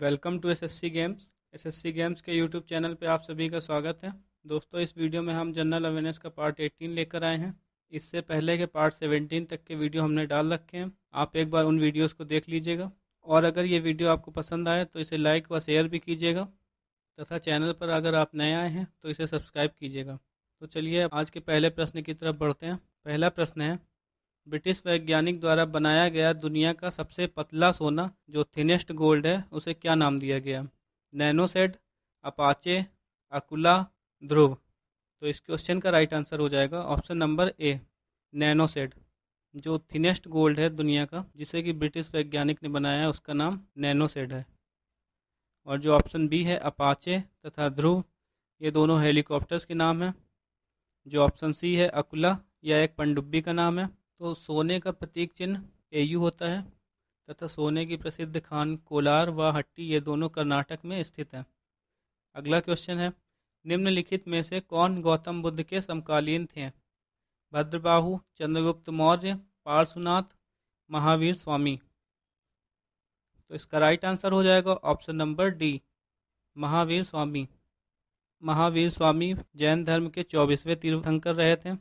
welcome to SSC games SSC games के YouTube channel पे आप सभी का स्वागत है दोस्तों इस वीडियो में हम जनरल अवेयरनेस का पार्ट 18 लेकर आए हैं इससे पहले के पार्ट 17 तक के वीडियो हमने डाल रखे हैं आप एक बार उन वीडियोस को देख लीजिएगा और अगर ये वीडियो आपको पसंद आए तो इसे लाइक व शेयर भी कीजिएगा तथा चैनल पर अगर आप नए आए हैं तो इसे सब्सक्राइब कीजिएगा तो चलिए आज के पहले प्रश्न की तरफ बढ़ते हैं पहला प्रश्न है ब्रिटिश वैज्ञानिक द्वारा बनाया गया दुनिया का सबसे पतला सोना जो थिनेस्ट गोल्ड है उसे क्या नाम दिया गया नैनोसेड अपाचे अकुला ध्रुव तो इस क्वेश्चन का राइट आंसर हो जाएगा ऑप्शन नंबर ए नैनोसेड जो थिनेस्ट गोल्ड है दुनिया का जिसे कि ब्रिटिश वैज्ञानिक ने बनाया है उसका नाम नैनोसेड है और जो ऑप्शन बी है अपाचे तथा ध्रुव ये दोनों हेलीकॉप्टर्स के नाम हैं जो ऑप्शन सी है अकुला यह एक पनडुब्बी का नाम है तो सोने का प्रतीक चिन्ह एयू होता है तथा सोने की प्रसिद्ध खान कोलार व हट्टी ये दोनों कर्नाटक में स्थित हैं अगला क्वेश्चन है निम्नलिखित में से कौन गौतम बुद्ध के समकालीन थे भद्रबाहु चंद्रगुप्त मौर्य पार्श्वनाथ महावीर स्वामी तो इसका राइट आंसर हो जाएगा option number D Mahavir Swami Mahavir Swami Jain धर्म के चौबीसवें तीर्थंकर रहे थे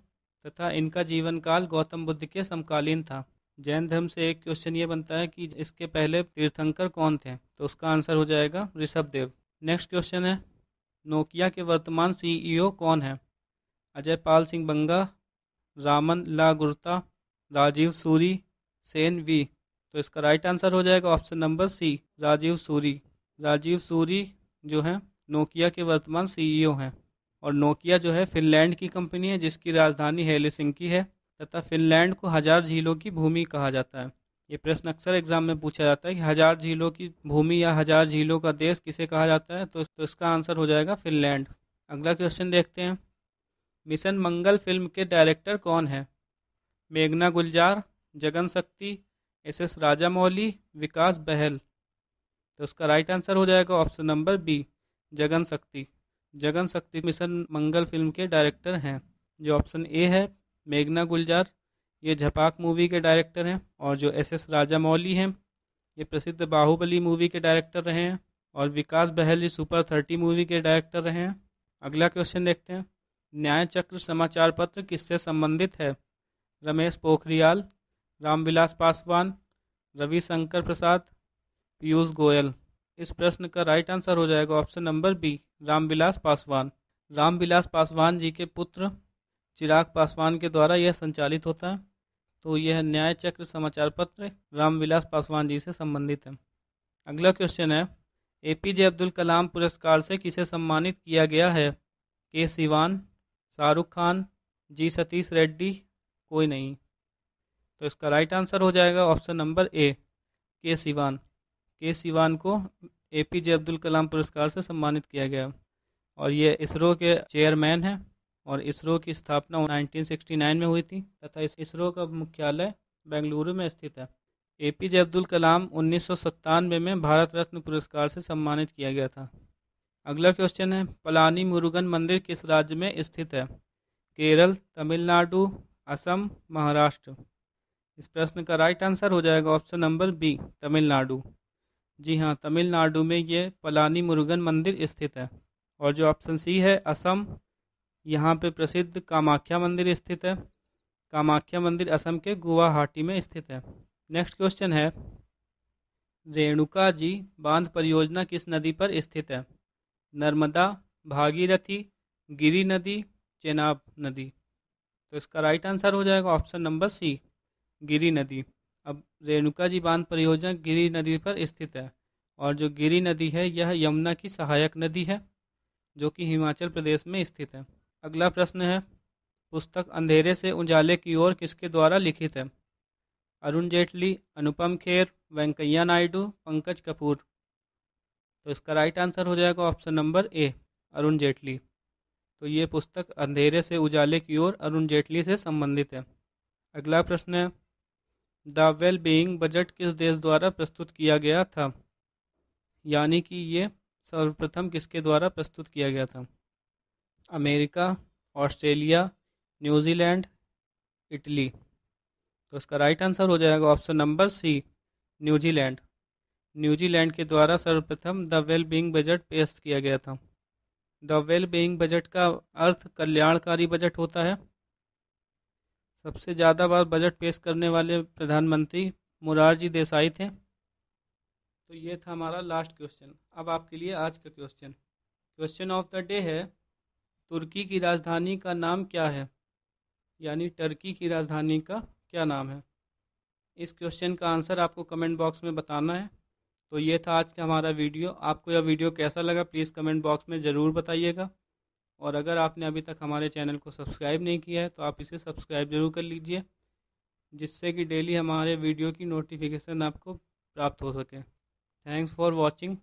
तथा इनका जीवन काल गौतम बुद्ध के समकालीन था जैन धर्म से एक क्वेश्चन ये बनता है कि इसके पहले तीर्थंकर कौन थे तो उसका आंसर हो जाएगा ऋषभ देव नेक्स्ट क्वेश्चन है नोकिया के वर्तमान सीईओ e कौन है अजय पाल सिंह बंगा रामन ला गुरता राजीव सूरी सेन वी तो इसका राइट आंसर हो जाएगा option number C Rajiv Suri Rajiv Suri जो है नोकिया के वर्तमान सीईओ e हैं और नोकिया जो है फिनलैंड की कंपनी है जिसकी राजधानी हेलसिंकी है तथा फिनलैंड को हजार झीलों की भूमि कहा जाता है ये प्रश्न अक्सर एग्जाम में पूछा जाता है कि हजार झीलों की भूमि या हजार झीलों का देश किसे कहा जाता है तो, तो इसका आंसर हो जाएगा फिनलैंड अगला क्वेश्चन देखते हैं मिशन मंगल फिल्म के डायरेक्टर कौन है मेघना गुलजार जगन शक्ति एस एस राजामौली विकास बहल तो उसका राइट आंसर हो जाएगा option number B Jagan Shakti Jagan Shakti Mission Mangal film के डायरेक्टर हैं जो ऑप्शन ए है मेघना गुलजार ये झपाक मूवी के डायरेक्टर हैं और जो एस एस राजा मौली हैं ये प्रसिद्ध बाहुबली मूवी के डायरेक्टर रहे हैं और Vikas Bahl super thirty movie के डायरेक्टर रहे हैं अगला क्वेश्चन देखते हैं न्याय चक्र समाचार पत्र किससे संबंधित है रमेश पोखरियाल रामविलास पासवान रविशंकर प्रसाद पीयूष गोयल इस प्रश्न का राइट आंसर हो जाएगा option number B Ramvilas Paswan Ramvilas Paswan ji के पुत्र चिराग पासवान के द्वारा यह संचालित होता है तो यह न्याय चक्र समाचार पत्र रामविलास पासवान जी से संबंधित है अगला क्वेश्चन है ए पी जे अब्दुल कलाम पुरस्कार से किसे सम्मानित किया गया है के सिवान शाहरुख खान जी सतीश रेड्डी कोई नहीं तो इसका राइट आंसर हो जाएगा ऑप्शन नंबर ए के सिवान के सिवान को ए पी जे अब्दुल कलाम पुरस्कार से सम्मानित किया गया और ये इसरो के चेयरमैन हैं और इसरो की स्थापना 1969 में हुई थी तथा इस इसरो का मुख्यालय बेंगलुरु में स्थित है ए पी जे अब्दुल कलाम उन्नीस में भारत रत्न पुरस्कार से सम्मानित किया गया था अगला क्वेश्चन है पलानी मुरुगन मंदिर किस राज्य में स्थित है केरल तमिलनाडु असम महाराष्ट्र इस प्रश्न का राइट आंसर हो जाएगा ऑप्शन नंबर बी तमिलनाडु जी हाँ तमिलनाडु में ये पलानी मुरुगन मंदिर स्थित है और जो ऑप्शन सी है असम यहाँ पे प्रसिद्ध कामाख्या मंदिर स्थित है कामाख्या मंदिर असम के गुवाहाटी में स्थित है नेक्स्ट क्वेश्चन है रेणुका जी बांध परियोजना किस नदी पर स्थित है नर्मदा भागीरथी गिरी नदी चेनाब नदी तो इसका राइट आंसर हो जाएगा ऑप्शन नंबर सी गिरी नदी अब रेणुका जी बांध परियोजना गिरी नदी पर स्थित है और जो गिरी नदी है यह यमुना की सहायक नदी है जो कि हिमाचल प्रदेश में स्थित है अगला प्रश्न है पुस्तक अंधेरे से उजाले की ओर किसके द्वारा लिखित है अरुण जेटली अनुपम खेर वेंकैया नायडू पंकज कपूर तो इसका राइट आंसर हो जाएगा option number A Arun Jaitley तो ये पुस्तक अंधेरे से उजाले की ओर अरुण जेटली से संबंधित है अगला प्रश्न है द वेल बीइंग बजट किस देश द्वारा प्रस्तुत किया गया था यानी कि ये सर्वप्रथम किसके द्वारा प्रस्तुत किया गया था अमेरिका ऑस्ट्रेलिया न्यूजीलैंड इटली तो इसका राइट आंसर हो जाएगा option number C New Zealand New Zealand के द्वारा सर्वप्रथम द वेल बीइंग बजट पेश किया गया था द वेल बीइंग बजट का अर्थ कल्याणकारी बजट होता है सबसे ज़्यादा बार बजट पेश करने वाले प्रधानमंत्री मुरारजी देसाई थे तो ये था हमारा लास्ट क्वेश्चन अब आपके लिए आज का question question of the day है तुर्की की राजधानी का नाम क्या है यानी टर्की की राजधानी का क्या नाम है इस क्वेश्चन का आंसर आपको कमेंट बॉक्स में बताना है तो ये था आज का हमारा वीडियो आपको यह वीडियो कैसा लगा प्लीज़ कमेंट बॉक्स में ज़रूर बताइएगा और अगर आपने अभी तक हमारे चैनल को सब्सक्राइब नहीं किया है तो आप इसे सब्सक्राइब ज़रूर कर लीजिए जिससे कि डेली हमारे वीडियो की नोटिफिकेशन आपको प्राप्त हो सके थैंक्स फॉर वॉचिंग